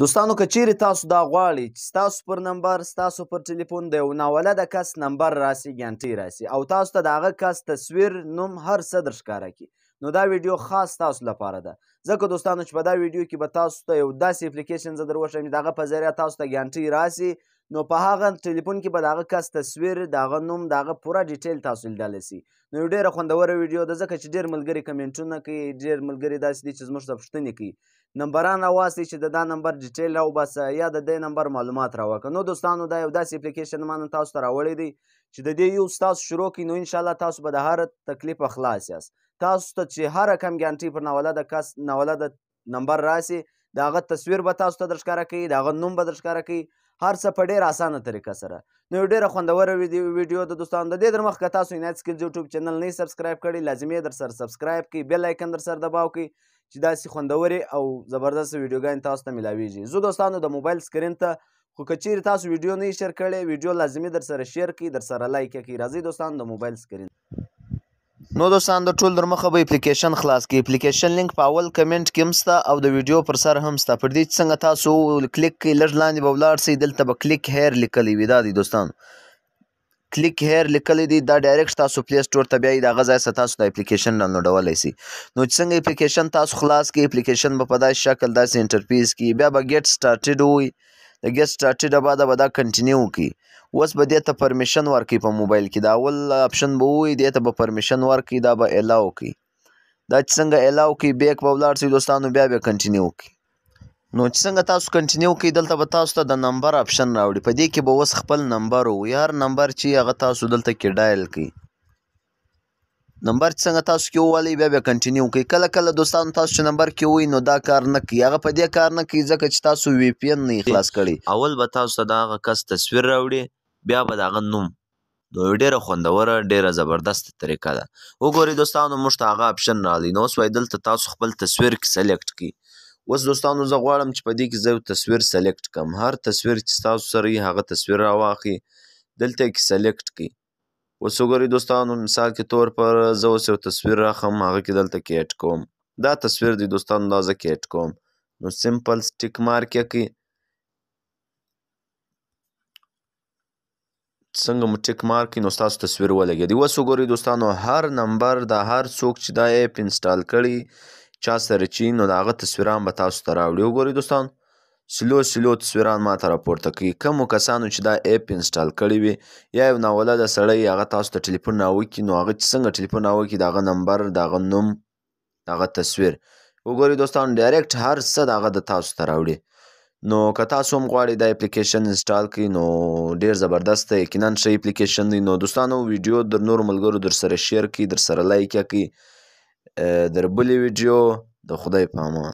دوستانو که چیرې تاسو دا غواړئ چې ستاسو پر نمبر ستاسو پر ټلیفون د یو ناولده کس نمبر راسي ګنټۍ راسي او تاسو ته د هغه کس تصویر نوم هر څه در ښکاره کړي نو دا ویډیو خاص تاسو لپاره ده ځکه دوستانو چې په دا ویډیو کې به تاسو ته یو داسې اپلیکیشن زه در وښیم د هغه په ذریعه تاسو ته ګنټۍ راسي نو په هغه ټلیفون کې به د هغه کس تصویر د هغه نوم د هغه پوره ډیټیل تاسو لیدلی سئ نو یو ډېره خوندوره ویډیو ده ځکه چې ډېر ملګري کمنټونه کوي ډېر ملګري داسې دي چې زموږ ته پوښتنې کوي نمبران راواستئ چې د دا نمبر ډیټیل راوباسه یا د دې نمبر معلومات راوکه نو دوستانو دا یو داسې اپلیکیشن ما نن تاسو ته راوړی دی چې د دې یو ستاسو شروع کړي نو انشاءالله تاسو به د هر تکلیف خلاص یاست تاسو ته چې هر کم ګانټي پر ناوله د کس ناوله د نمبر راسي د هغه تصویر به تاسو ته درښکاره کوي د هغه نوم به درښکاره کوي هر څه په ډیر اسانه طریقه سره نو ډیره خوندوره ویډیو د دوستانو د دې در مخکې تاسو عنایت سکلز یوټیوب چینل نه سبسکرایب کړی لازمي در سره سبسکرایب کړئ بیل آیکن در سره دباو کړئ چې داسې خوندورې او زبردست ویډیوګان تاسو ته ملاویږي زه دوستانو د موبایل سکرین ته خو که چیرې تاسو ویډیو نه شیر کړی ویډیو لازمي در سره شیر کړئ در سره لایک کړئ راځي دوستانو د موبایل سکرین نو دوستان د ټول در مخه به اپلیکیشن خلاص کی اپلیکیشن لینک په اول کمنټ کې مستا او د ویډیو پر سر هم ستا پر دې څنګه تاسو کلیک کې لږ لاندې به ولاړ سي دلته به کلیک هیر لیکلی وي دا دی دوستان کلیک هیر لیکلی دی دا ډایرکټ تاسو پلی سٹور ته بیاي دا غزا ستاسو د اپلیکیشن ډاونلوډولای شي نو څنګه اپلیکیشن تاسو خلاص کی اپلیکیشن په پدای شکل داسې انټرفیس کی بیا به ګیټ سٹارټډ وي د ګیټ سٹارټډ بعد به دا کنټینیو کی اوس به دې ته پرمیشن ورکړي په موبایل کې دا اول اپشن به ووایي دې ته به پرمیشن ورکړي دا به الاو کړي دا چې څنګه الاو کړي بیک به ولاړ شي دوستانو بیا بیا کنټینیو کړي نو چې څنګه تاسو کنټینیو کوئ دلته به تاسو ته د نمبر اپشن راوړي په دې کې به اوس خپل نمبر ووایي هر نمبر چې هغه تاسو دلته کې ډایل کړئ نمبر چې څنګه تاسو کې وولی بیا بیا کنټینیو کوئ کله کله دوستانو تاسو چې نمبر کې وي نو دا کار نه کوي هغه په دې کار نه کوي ځکه چې تاسو وی پی ان نه خلاص کړي اول به تاسو ته د هغه کس تصویر راوړي بیا به د هغه نوم نو ډیره خوندوره ډیره زبردسته طریقه ده وګورئ دوستانو موږ ته هغه اپشن راغلی نو اوس وایي دلته تاسو خپل تصویر کې سلیکټ کړئ اوس دوستانو زه غواړم چې په دې کې زه یو تصویر سلیکټ کړم هر تصویر چې تاسو سره وي هغه تصویر راواخلئ دلته کې سلیکټ کړئ اوس وګورئ دوستانو مثال کې طور پر زه اوس یو تصویر راخم هغه کې دلته کې اډ کوم دا تصویر دی دوستانو دا زه کې اډ کوم نو سمپل سټیک مارک یې کوي څنګه مو ټیک مارک نو تاسو تصویر ولګید اوس وګورئ دوستانو هر نمبر د هر څوک چې دا اپ انسټال کړي چا سره چې نو دا غو تصویران به تاسو ته راوړي وګورئ دوستانو سلو سلو تصویران ما ته راپورته کوي کمو کسانو چې دا اپ انسټال کړی وي یا یو ناولده سړی هغه تاسو ته ټلیفون راوکړي نو هغه چې څنګه ټلیفون راوکړي د هغه نمبر د هغه نوم د هغه تصویر وګورئ دوستانو ډایرکټ هر څه د هغه د تاسو ته راوړي نو که تاسو هم غواړئ دا اپلیکیشن انسټال کړئ نو ډیر زبردست دی یقینا ښه اپلیکیشن دی نو دوستانو ویډیو در نور ملګرو در سره شیر کړئ در سره لایک کړئ در بلې ویډیو د خدای په امان